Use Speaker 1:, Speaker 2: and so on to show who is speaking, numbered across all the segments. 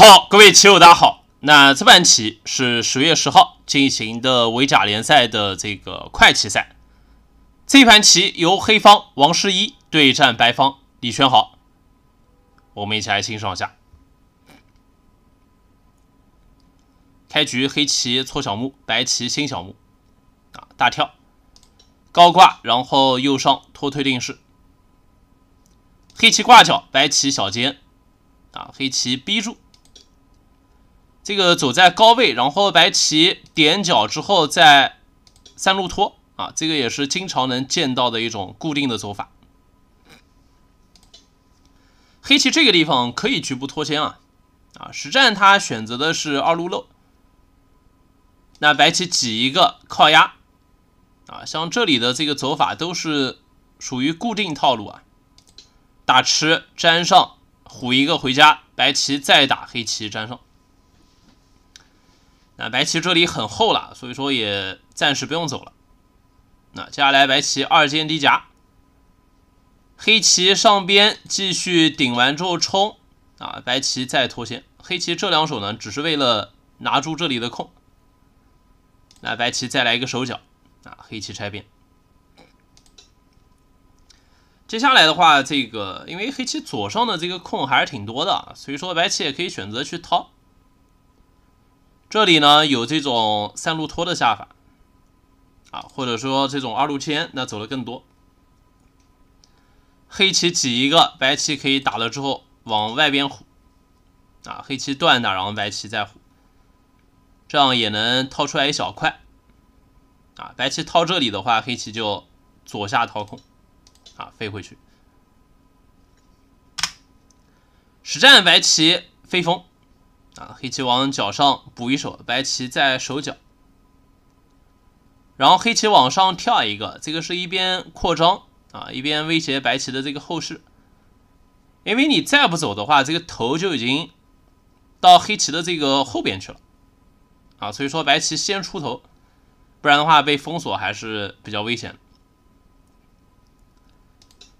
Speaker 1: 好，各位棋友，大家好。那这盘棋是十月十号进行的围甲联赛的这个快棋赛。这盘棋由黑方王诗一对战白方李轩。好，我们一起来欣赏一下。开局黑棋搓小目，白棋新小目啊，大跳高挂，然后右上拖推定式。黑棋挂角，白棋小尖啊，黑棋逼住。这个走在高位，然后白棋点角之后在三路拖啊，这个也是经常能见到的一种固定的走法。黑棋这个地方可以局部脱先啊，啊，实战他选择的是二路漏，那白棋挤一个靠压啊，像这里的这个走法都是属于固定套路啊，打吃粘上虎一个回家，白棋再打黑棋粘上。那白棋这里很厚了，所以说也暂时不用走了。那接下来白棋二间低夹，黑棋上边继续顶完之后冲，啊，白棋再脱线。黑棋这两手呢，只是为了拿住这里的空。那白棋再来一个手脚，啊，黑棋拆边。接下来的话，这个因为黑棋左上的这个空还是挺多的，所以说白棋也可以选择去掏。这里呢有这种三路托的下法，啊，或者说这种二路牵，那走的更多。黑棋挤一个，白棋可以打了之后往外边虎，啊，黑棋断打，然后白棋再虎，这样也能掏出来一小块，啊，白棋掏这里的话，黑棋就左下掏空，啊，飞回去。实战白棋飞风。啊，黑棋往脚上补一手，白棋再手脚，然后黑棋往上跳一个，这个是一边扩张啊，一边威胁白棋的这个后势。因为你再不走的话，这个头就已经到黑棋的这个后边去了啊，所以说白棋先出头，不然的话被封锁还是比较危险。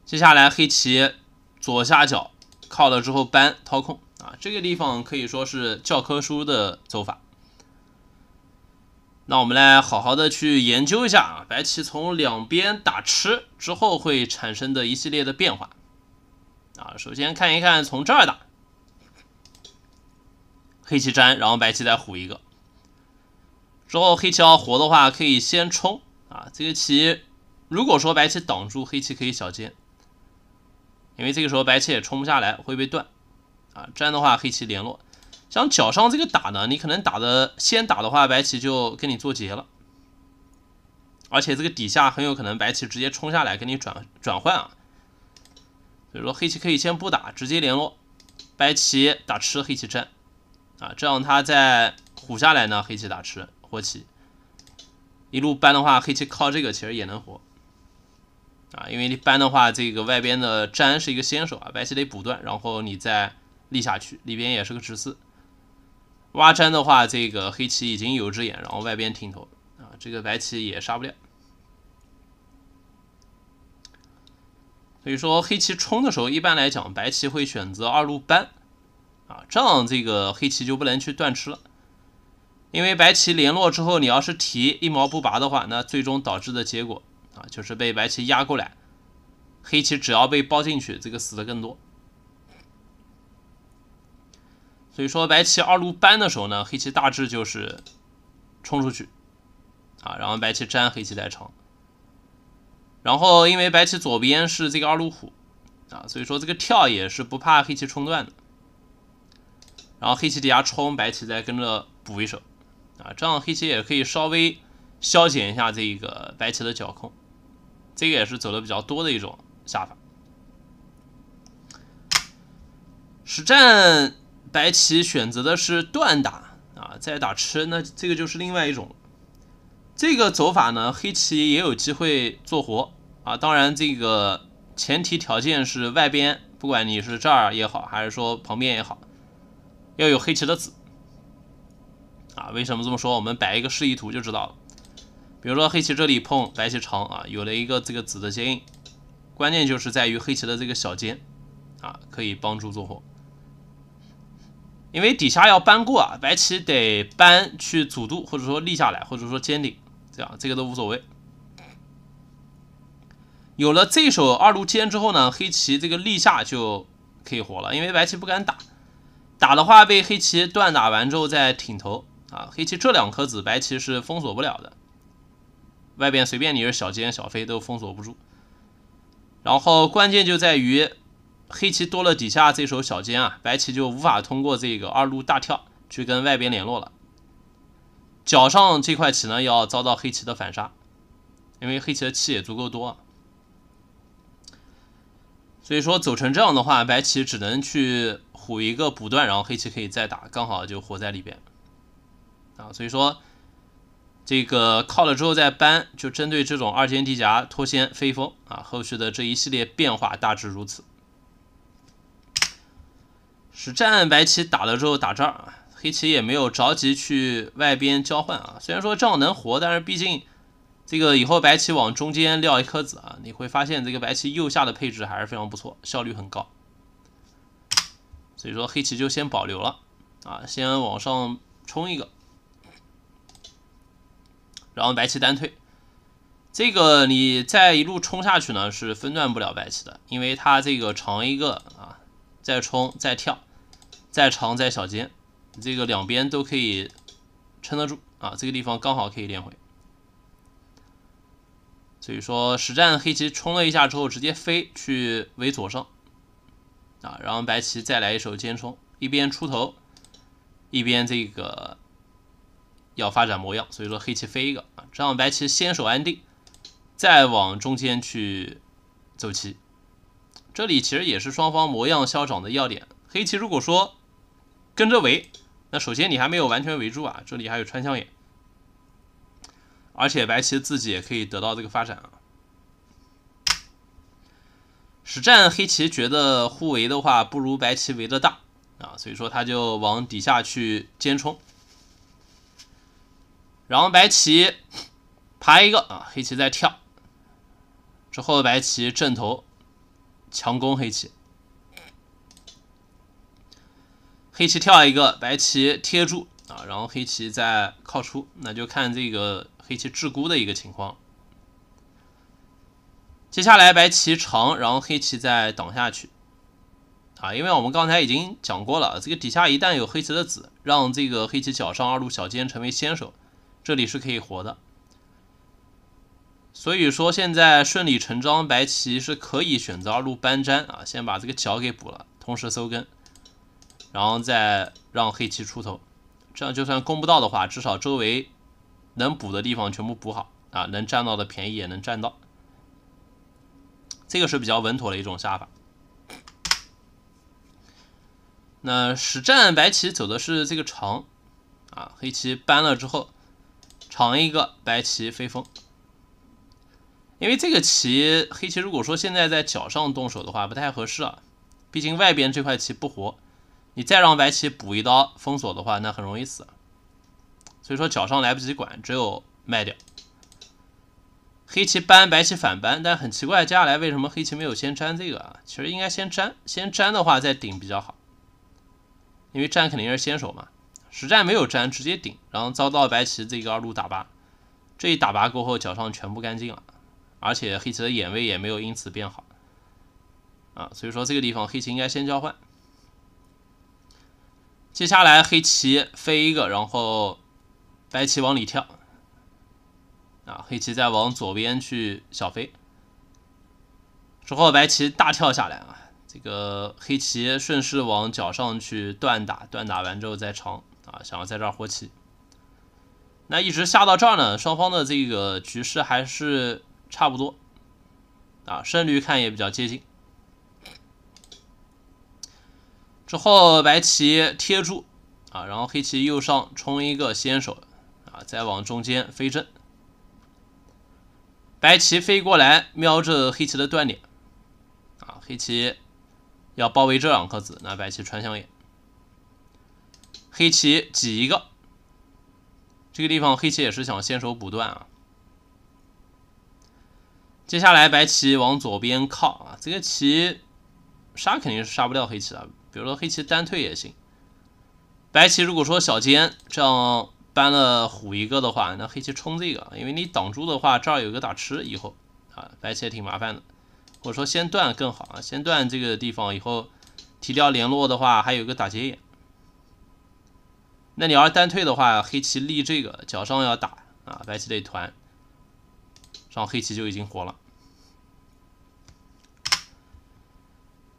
Speaker 1: 接下来黑棋左下角靠了之后搬掏空。这个地方可以说是教科书的走法。那我们来好好的去研究一下啊，白棋从两边打吃之后会产生的一系列的变化。啊，首先看一看从这儿打，黑棋粘，然后白棋再虎一个，之后黑棋要活的话，可以先冲啊。这个棋如果说白棋挡住黑棋，可以小尖，因为这个时候白棋也冲不下来，会被断。啊，粘的话黑棋联络，像脚上这个打呢，你可能打的先打的话，白棋就跟你做劫了，而且这个底下很有可能白棋直接冲下来跟你转转换啊。所以说黑棋可以先不打，直接联络，白棋打吃黑棋粘，啊，这样他再虎下来呢，黑棋打吃活棋，一路搬的话，黑棋靠这个其实也能活，啊，因为你搬的话，这个外边的粘是一个先手啊，白棋得补断，然后你再。立下去，里边也是个直四。挖粘的话，这个黑棋已经有只眼，然后外边挺头啊，这个白棋也杀不掉。所以说黑棋冲的时候，一般来讲，白棋会选择二路搬啊，这样这个黑棋就不能去断吃了。因为白棋联络之后，你要是提一毛不拔的话，那最终导致的结果啊，就是被白棋压过来，黑棋只要被包进去，这个死的更多。所以说，白棋二路搬的时候呢，黑棋大致就是冲出去啊，然后白棋粘黑棋再冲。然后因为白棋左边是这个二路虎啊，所以说这个跳也是不怕黑棋冲断的。然后黑棋底下冲，白棋再跟着补一手啊，这样黑棋也可以稍微消减一下这个白棋的脚控。这个也是走的比较多的一种下法。实战。白棋选择的是断打啊，再打吃，那这个就是另外一种。这个走法呢，黑棋也有机会做活啊。当然，这个前提条件是外边不管你是这儿也好，还是说旁边也好，要有黑棋的子。啊，为什么这么说？我们摆一个示意图就知道了。比如说黑棋这里碰白棋长啊，有了一个这个子的接应，关键就是在于黑棋的这个小尖啊，可以帮助做活。因为底下要搬过啊，白棋得搬去主度，或者说立下来，或者说尖顶，这样这个都无所谓。有了这手二路尖之后呢，黑棋这个立下就可以活了，因为白棋不敢打，打的话被黑棋断打完之后再挺头啊，黑棋这两颗子白棋是封锁不了的，外边随便你是小尖小飞都封锁不住。然后关键就在于。黑棋多了底下这手小尖啊，白棋就无法通过这个二路大跳去跟外边联络了。脚上这块棋呢，要遭到黑棋的反杀，因为黑棋的气也足够多。所以说走成这样的话，白棋只能去虎一个补断，然后黑棋可以再打，刚好就活在里边啊。所以说这个靠了之后再搬，就针对这种二尖地夹脱先飞风啊，后续的这一系列变化大致如此。实战白棋打了之后打这儿黑棋也没有着急去外边交换啊。虽然说这样能活，但是毕竟这个以后白棋往中间撂一颗子啊，你会发现这个白棋右下的配置还是非常不错，效率很高。所以说黑棋就先保留了啊，先往上冲一个，然后白棋单退。这个你再一路冲下去呢，是分段不了白棋的，因为它这个长一个啊，再冲再跳。再长再小尖，你这个两边都可以撑得住啊！这个地方刚好可以练会。所以说，实战黑棋冲了一下之后，直接飞去围左上，啊，然后白棋再来一手尖冲，一边出头，一边这个要发展模样。所以说，黑棋飞一个啊，这样白棋先手安定，再往中间去走棋。这里其实也是双方模样消长的要点。黑棋如果说。跟着围，那首先你还没有完全围住啊，这里还有穿象眼，而且白棋自己也可以得到这个发展啊。实战黑棋觉得互围的话不如白棋围的大啊，所以说他就往底下去尖冲，然后白棋爬一个啊，黑棋再跳，之后白棋正头强攻黑棋。黑棋跳一个，白棋贴住啊，然后黑棋再靠出，那就看这个黑棋置孤的一个情况。接下来白棋长，然后黑棋再挡下去，啊，因为我们刚才已经讲过了，这个底下一旦有黑棋的子，让这个黑棋角上二路小尖成为先手，这里是可以活的。所以说现在顺理成章，白棋是可以选择二路搬粘啊，先把这个角给补了，同时收根。然后再让黑棋出头，这样就算攻不到的话，至少周围能补的地方全部补好啊，能占到的便宜也能占到，这个是比较稳妥的一种下法。那实战白棋走的是这个长啊，黑棋搬了之后长一个，白棋飞风。因为这个棋黑棋如果说现在在脚上动手的话不太合适啊，毕竟外边这块棋不活。你再让白棋补一刀封锁的话，那很容易死。所以说脚上来不及管，只有卖掉。黑棋扳，白棋反扳，但很奇怪，接下来为什么黑棋没有先粘这个啊？其实应该先粘，先粘的话再顶比较好，因为粘肯定是先手嘛。实战没有粘，直接顶，然后遭到白棋这个二路打拔，这一打拔过后脚上全部干净了，而且黑棋的眼位也没有因此变好。啊，所以说这个地方黑棋应该先交换。接下来黑棋飞一个，然后白棋往里跳。啊，黑棋再往左边去小飞，之后白棋大跳下来啊，这个黑棋顺势往角上去断打，断打完之后再长啊，想要在这儿活棋。那一直下到这儿呢，双方的这个局势还是差不多啊，胜率看也比较接近。之后，白棋贴住啊，然后黑棋右上冲一个先手啊，再往中间飞正。白棋飞过来，瞄着黑棋的断点啊，黑棋要包围这两颗子，那白棋穿香眼，黑棋挤一个，这个地方黑棋也是想先手补断啊。接下来，白棋往左边靠啊，这个棋杀肯定是杀不掉黑棋的，比如说黑棋单退也行，白棋如果说小尖这样搬了虎一个的话，那黑棋冲这个，因为你挡住的话，这儿有一个打吃，以后啊白棋也挺麻烦的。或者说先断更好啊，先断这个地方以后提掉联络的话，还有个打眼。那你要是单退的话，黑棋立这个脚上要打啊，白棋得团，然后黑棋就已经活了。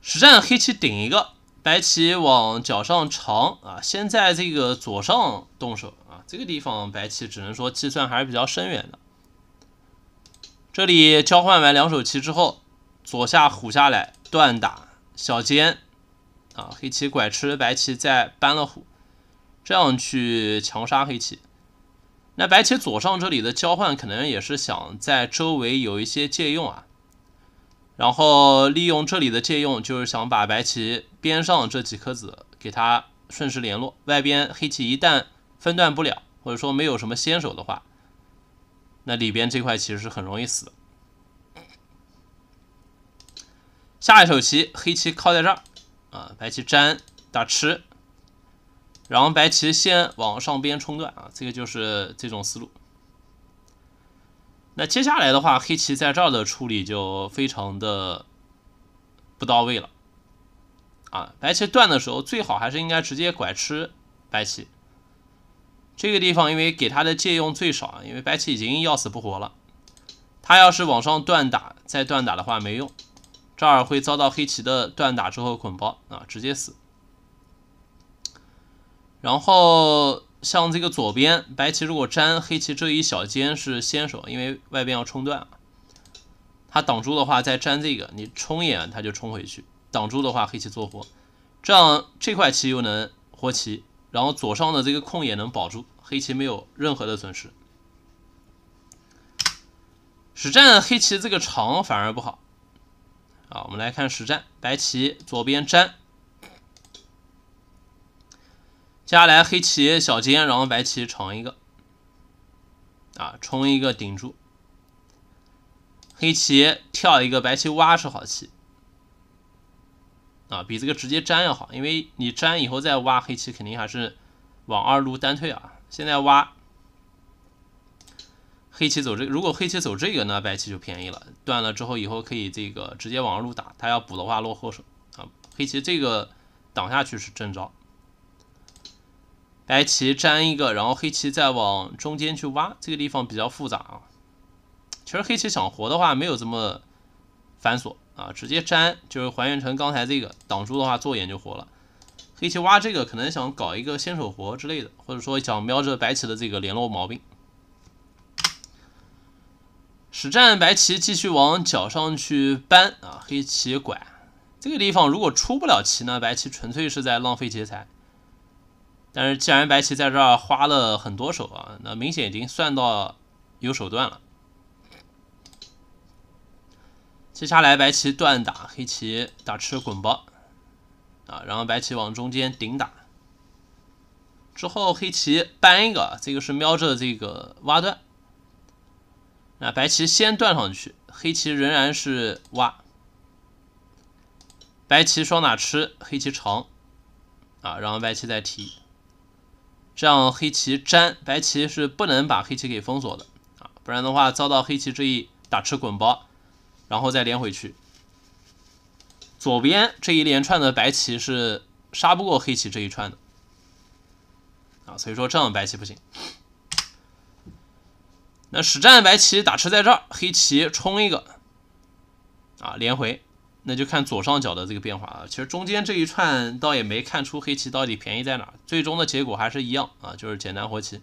Speaker 1: 实战黑棋顶一个。白棋往角上长啊，先在这个左上动手啊，这个地方白棋只能说计算还是比较深远的。这里交换完两手棋之后，左下虎下来断打小尖啊，黑棋拐吃白棋再扳了虎，这样去强杀黑棋。那白棋左上这里的交换可能也是想在周围有一些借用啊。然后利用这里的借用，就是想把白棋边上这几颗子给它顺势联络。外边黑棋一旦分段不了，或者说没有什么先手的话，那里边这块其实是很容易死的。下一手棋，黑棋靠在这儿啊，白棋粘打吃，然后白棋先往上边冲断啊，这个就是这种思路。那接下来的话，黑棋在这儿的处理就非常的不到位了，啊，白棋断的时候最好还是应该直接拐吃白棋，这个地方因为给他的借用最少，因为白棋已经要死不活了，他要是往上断打，再断打的话没用，这儿会遭到黑棋的断打之后捆包啊，直接死，然后。像这个左边白棋如果粘黑棋这一小间是先手，因为外边要冲断啊，它挡住的话再粘这个，你冲眼它就冲回去，挡住的话黑棋做活，这样这块棋又能活棋，然后左上的这个空也能保住，黑棋没有任何的损失。实战黑棋这个长反而不好。啊，我们来看实战，白棋左边粘。接下来黑棋小尖，然后白棋冲一个，啊冲一个顶住，黑棋跳一个，白棋挖是好棋，啊比这个直接粘要好，因为你粘以后再挖，黑棋肯定还是往二路单退啊。现在挖，黑棋走这，如果黑棋走这个，呢，白棋就便宜了，断了之后以后可以这个直接往二路打，他要补的话落后手啊。黑棋这个挡下去是正招。白棋粘一个，然后黑棋再往中间去挖，这个地方比较复杂啊。其实黑棋想活的话，没有这么繁琐啊，直接粘就是还原成刚才这个，挡住的话做眼就活了。黑棋挖这个可能想搞一个先手活之类的，或者说想瞄着白棋的这个联络毛病。实战白棋继续往角上去扳啊，黑棋拐。这个地方如果出不了棋呢，白棋纯粹是在浪费劫材。但是既然白棋在这儿花了很多手啊，那明显已经算到有手段了。接下来白棋断打，黑棋打吃滚包啊，然后白棋往中间顶打。之后黑棋搬一个，这个是瞄着这个挖断。那白棋先断上去，黑棋仍然是挖。白棋双打吃，黑棋长啊，然后白棋再提。这样黑棋粘白棋是不能把黑棋给封锁的啊，不然的话遭到黑棋这一打吃滚包，然后再连回去。左边这一连串的白棋是杀不过黑棋这一串的啊，所以说这样白棋不行。那实战白棋打吃在这儿，黑棋冲一个啊，连回。那就看左上角的这个变化啊，其实中间这一串倒也没看出黑棋到底便宜在哪最终的结果还是一样啊，就是简单活棋。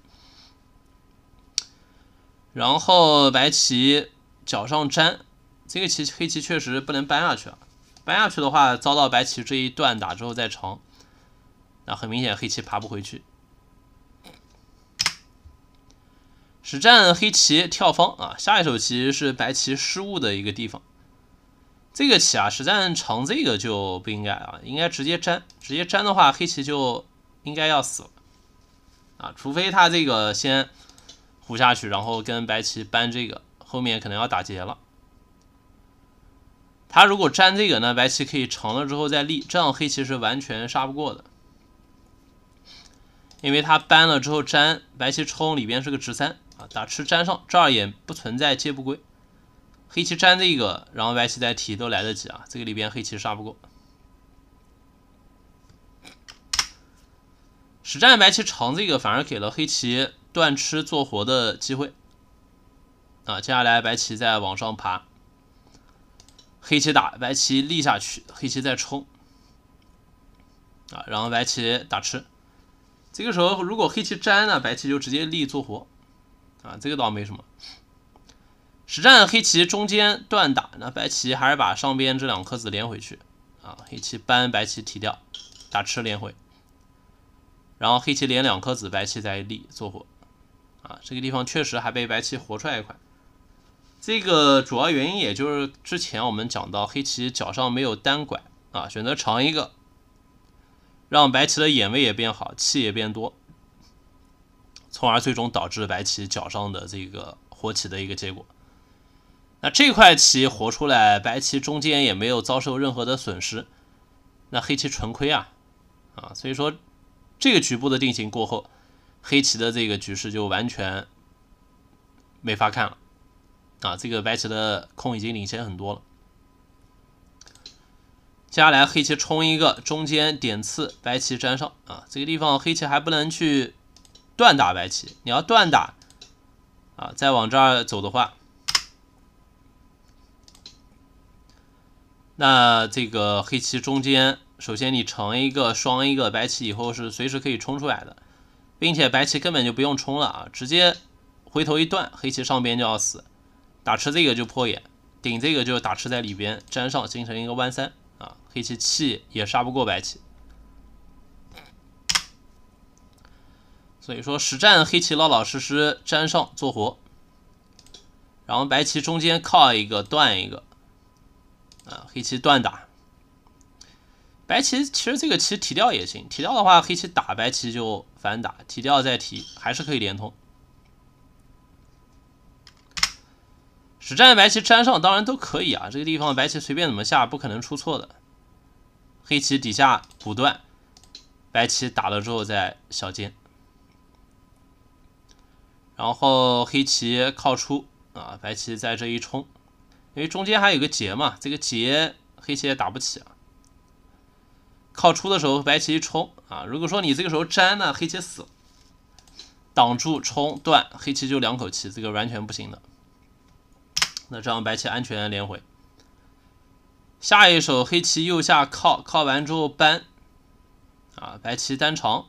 Speaker 1: 然后白棋角上粘，这个棋黑棋确实不能搬下去啊，搬下去的话遭到白棋这一段打之后再长，那很明显黑棋爬不回去。实战黑棋跳方啊，下一手棋是白棋失误的一个地方。这个棋啊，实战成这个就不应该啊，应该直接粘，直接粘的话，黑棋就应该要死了啊，除非他这个先胡下去，然后跟白棋扳这个，后面可能要打劫了。他如果粘这个，呢，白棋可以成了之后再立，这样黑棋是完全杀不过的，因为他搬了之后粘，白棋冲里边是个直三啊，打吃粘上，这儿也不存在接不归。黑棋粘这个，然后白棋再提都来得及啊。这个里边黑棋杀不过，实战白棋长这个反而给了黑棋断吃做活的机会啊。接下来白棋再往上爬，黑棋打，白棋立下去，黑棋再冲啊，然后白棋打吃。这个时候如果黑棋粘了，白棋就直接立做活啊，这个倒没什么。实战黑棋中间断打，那白棋还是把上边这两颗子连回去啊。黑棋扳，白棋提掉，打吃连回，然后黑棋连两颗子，白棋再立做活啊。这个地方确实还被白棋活出来一块。这个主要原因也就是之前我们讲到黑棋脚上没有单拐啊，选择长一个，让白棋的眼位也变好，气也变多，从而最终导致白棋脚上的这个活棋的一个结果。那这块棋活出来，白棋中间也没有遭受任何的损失，那黑棋纯亏啊啊！所以说这个局部的定型过后，黑棋的这个局势就完全没法看了啊！这个白棋的空已经领先很多了。接下来黑棋冲一个中间点刺，白棋粘上啊！这个地方黑棋还不能去断打白棋，你要断打啊！再往这儿走的话。那这个黑棋中间，首先你成一个双一个白棋以后是随时可以冲出来的，并且白棋根本就不用冲了啊，直接回头一断，黑棋上边就要死，打吃这个就破眼，顶这个就打吃在里边粘上，形成一个弯三啊，黑棋气也杀不过白棋，所以说实战黑棋老老实实粘上做活，然后白棋中间靠一个断一个。啊，黑棋断打，白棋其实这个棋提掉也行，提掉的话黑棋打白棋就反打，提掉再提还是可以连通。实战白棋粘上当然都可以啊，这个地方白棋随便怎么下不可能出错的。黑棋底下补断，白棋打了之后再小尖，然后黑棋靠出啊，白棋在这一冲。因为中间还有个劫嘛，这个劫黑棋也打不起啊。靠出的时候白棋一冲啊，如果说你这个时候粘呢，黑棋死，挡住冲断，黑棋就两口气，这个完全不行的。那这样白棋安全连回。下一手黑棋右下靠，靠完之后搬，啊，白棋单长，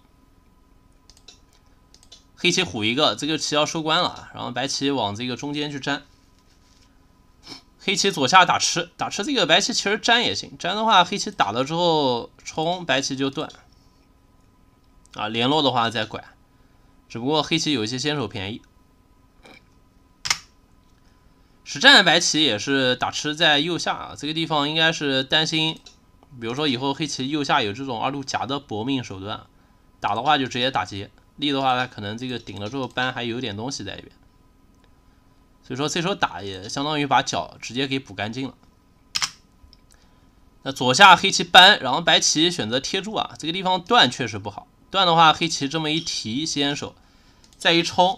Speaker 1: 黑棋虎一个，这个棋要收官了。然后白棋往这个中间去粘。黑棋左下打吃，打吃这个白棋其实粘也行，粘的话黑棋打了之后冲，白棋就断。啊，联络的话再拐，只不过黑棋有一些先手便宜。实战白棋也是打吃在右下，啊，这个地方应该是担心，比如说以后黑棋右下有这种二路夹的搏命手段，打的话就直接打劫，立的话它可能这个顶了之后搬还有点东西在里边。所以说，这时候打也相当于把角直接给补干净了。那左下黑棋扳，然后白棋选择贴住啊，这个地方断确实不好断的话，黑棋这么一提先手，再一冲，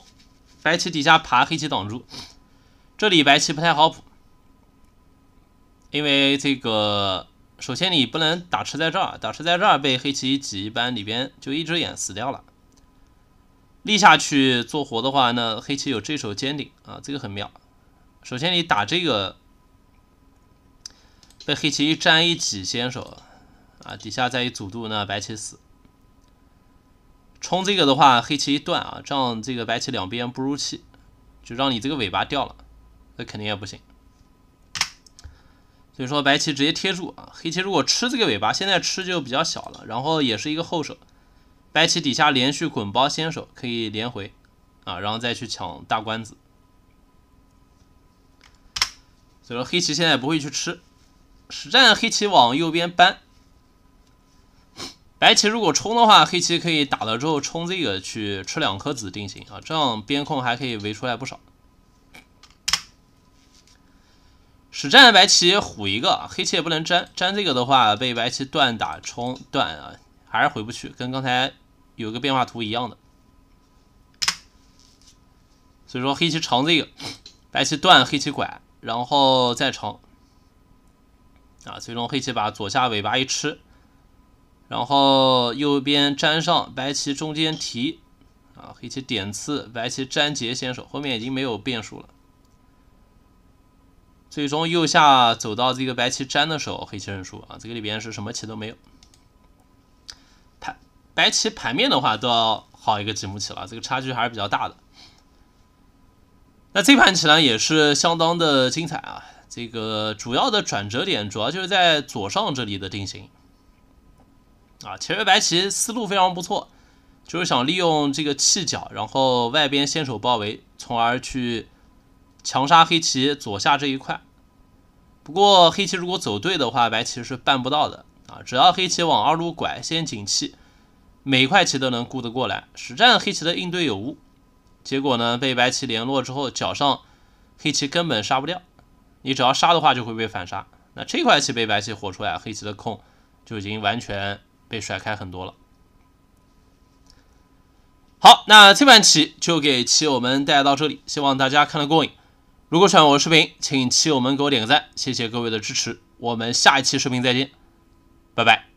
Speaker 1: 白棋底下爬，黑棋挡住，这里白棋不太好补，因为这个首先你不能打吃在这儿，打吃在这儿被黑棋挤一扳里边就一只眼死掉了。立下去做活的话，那黑棋有这手尖顶啊，这个很妙。首先你打这个，被黑棋一粘一挤先手啊，底下再一阻度那白棋死。冲这个的话，黑棋一断啊，这样这个白棋两边不如气，就让你这个尾巴掉了，那肯定也不行。所以说白棋直接贴住啊，黑棋如果吃这个尾巴，现在吃就比较小了，然后也是一个后手。白棋底下连续滚包，先手可以连回啊，然后再去抢大关子。所以说黑棋现在不会去吃，实战黑棋往右边搬，白棋如果冲的话，黑棋可以打了之后冲这个去吃两颗子定型啊，这样边控还可以围出来不少。实战白棋虎一个，黑棋也不能粘，粘这个的话被白棋断打冲断啊。还是回不去，跟刚才有个变化图一样的。所以说黑棋长这个，白棋断，黑棋拐，然后再长。啊，最终黑棋把左下尾巴一吃，然后右边粘上，白棋中间提，啊，黑棋点刺，白棋粘劫先手，后面已经没有变数了。最终右下走到这个白棋粘的时候，黑棋认输啊，这个里边是什么棋都没有。白棋盘面的话都要好一个几目棋了，这个差距还是比较大的。那这盘棋呢也是相当的精彩啊！这个主要的转折点主要就是在左上这里的定型啊。其实白棋思路非常不错，就是想利用这个弃角，然后外边先手包围，从而去强杀黑棋左下这一块。不过黑棋如果走对的话，白棋是办不到的啊！只要黑棋往二路拐，先紧气。每一块棋都能顾得过来，实战黑棋的应对有误，结果呢被白棋联络之后，脚上黑棋根本杀不掉，你只要杀的话就会被反杀。那这块棋被白棋活出来，黑棋的空就已经完全被甩开很多了。好，那这盘棋就给棋友们带来到这里，希望大家看得过瘾。如果喜欢我的视频，请棋友们给我点个赞，谢谢各位的支持。我们下一期视频再见，拜拜。